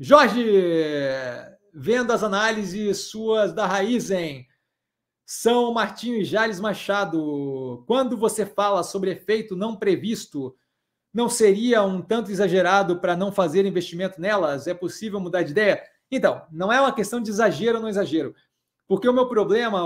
Jorge, vendo as análises suas da Raizen, São Martinho e Jales Machado, quando você fala sobre efeito não previsto, não seria um tanto exagerado para não fazer investimento nelas? É possível mudar de ideia? Então, não é uma questão de exagero ou não exagero. Porque o meu problema,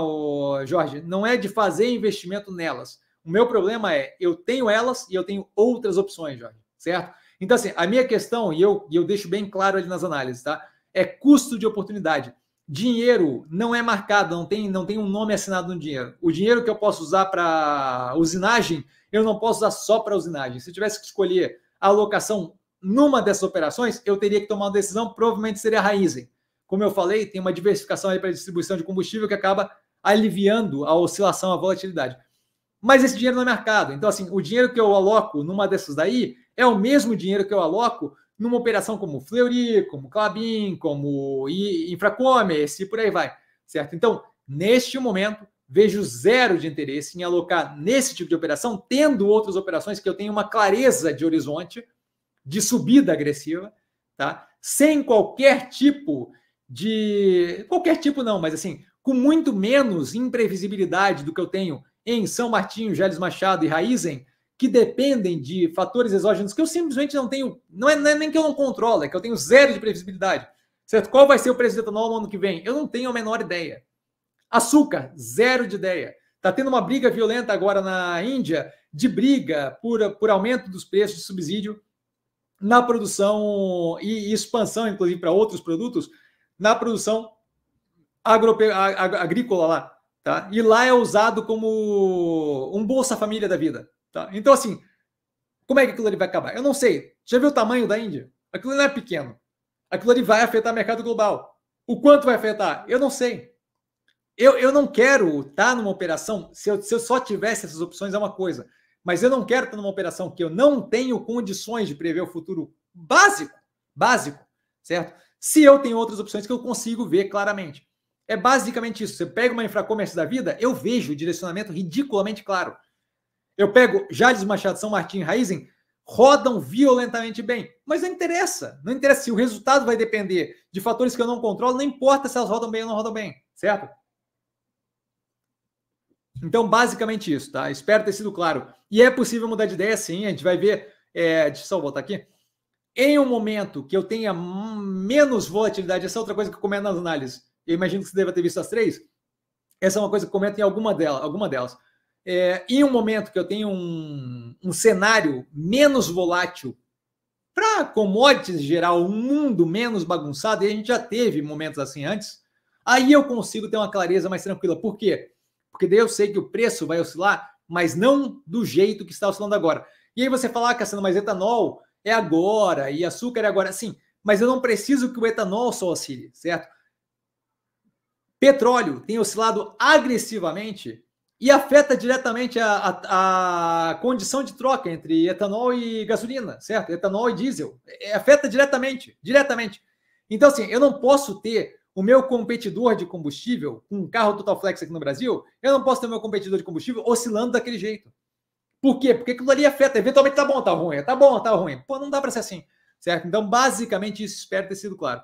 Jorge, não é de fazer investimento nelas. O meu problema é eu tenho elas e eu tenho outras opções, Jorge, certo? Então, assim, a minha questão, e eu, e eu deixo bem claro ali nas análises, tá? É custo de oportunidade. Dinheiro não é marcado, não tem, não tem um nome assinado no dinheiro. O dinheiro que eu posso usar para usinagem, eu não posso usar só para usinagem. Se eu tivesse que escolher a alocação numa dessas operações, eu teria que tomar uma decisão, provavelmente seria a Raizen. Como eu falei, tem uma diversificação aí para distribuição de combustível que acaba aliviando a oscilação, a volatilidade. Mas esse dinheiro não é mercado. Então, assim, o dinheiro que eu aloco numa dessas daí, é o mesmo dinheiro que eu aloco numa operação como Fleury, como Clabin, como Infracommerce e por aí vai, certo? Então, neste momento, vejo zero de interesse em alocar nesse tipo de operação, tendo outras operações que eu tenho uma clareza de horizonte, de subida agressiva, tá? Sem qualquer tipo de. qualquer tipo não, mas assim, com muito menos imprevisibilidade do que eu tenho em São Martinho, Gélis Machado e Raizen, que dependem de fatores exógenos que eu simplesmente não tenho, não é, não é nem que eu não controlo, é que eu tenho zero de previsibilidade. Certo? Qual vai ser o preço do etanol no ano que vem? Eu não tenho a menor ideia. Açúcar, zero de ideia. Está tendo uma briga violenta agora na Índia de briga por, por aumento dos preços de subsídio na produção e, expansão, inclusive, para outros produtos, na produção agrícola lá. Tá? E lá é usado como um Bolsa Família da vida. Tá? Então, assim, como é que aquilo ali vai acabar? Eu não sei. Já viu o tamanho da Índia? Aquilo não é pequeno. Aquilo ali vai afetar o mercado global. O quanto vai afetar? Eu não sei. Eu, eu não quero estar tá numa operação. Se eu, se eu só tivesse essas opções, é uma coisa. Mas eu não quero estar tá numa operação que eu não tenho condições de prever o futuro básico. Básico, certo? Se eu tenho outras opções que eu consigo ver claramente. É basicamente isso. Você pega uma infracomércio da vida, eu vejo o direcionamento ridiculamente claro. Eu pego Jales Machado, São Martin e Raizen, rodam violentamente bem, mas não interessa. Não interessa se o resultado vai depender de fatores que eu não controlo, não importa se elas rodam bem ou não rodam bem, certo? Então, basicamente isso, tá? Espero ter sido claro. E é possível mudar de ideia, sim. A gente vai ver. É, deixa eu só voltar aqui. Em um momento que eu tenha menos volatilidade, essa é outra coisa que eu comento nas análises. Eu imagino que você deva ter visto as três. Essa é uma coisa que comento em alguma delas. Alguma delas é, em um momento que eu tenho um, um cenário menos volátil para commodities gerar um mundo menos bagunçado, e a gente já teve momentos assim antes, aí eu consigo ter uma clareza mais tranquila. Por quê? Porque daí eu sei que o preço vai oscilar, mas não do jeito que está oscilando agora. E aí você falar, ah, Cassandra, mas etanol é agora, e açúcar é agora. Sim, mas eu não preciso que o etanol só oscile, certo? Petróleo tem oscilado agressivamente e afeta diretamente a, a, a, condição de troca entre etanol e gasolina, certo? Etanol e diesel. É, afeta diretamente, diretamente. Então, assim, eu não posso ter o meu competidor de combustível, com um carro Total Flex aqui no Brasil, eu não posso ter o meu competidor de combustível oscilando daquele jeito. Por quê? Porque aquilo ali afeta. Eventualmente tá bom, tá ruim, tá bom, tá ruim. Pô, não dá para ser assim, certo? Então, basicamente, isso espero ter sido claro.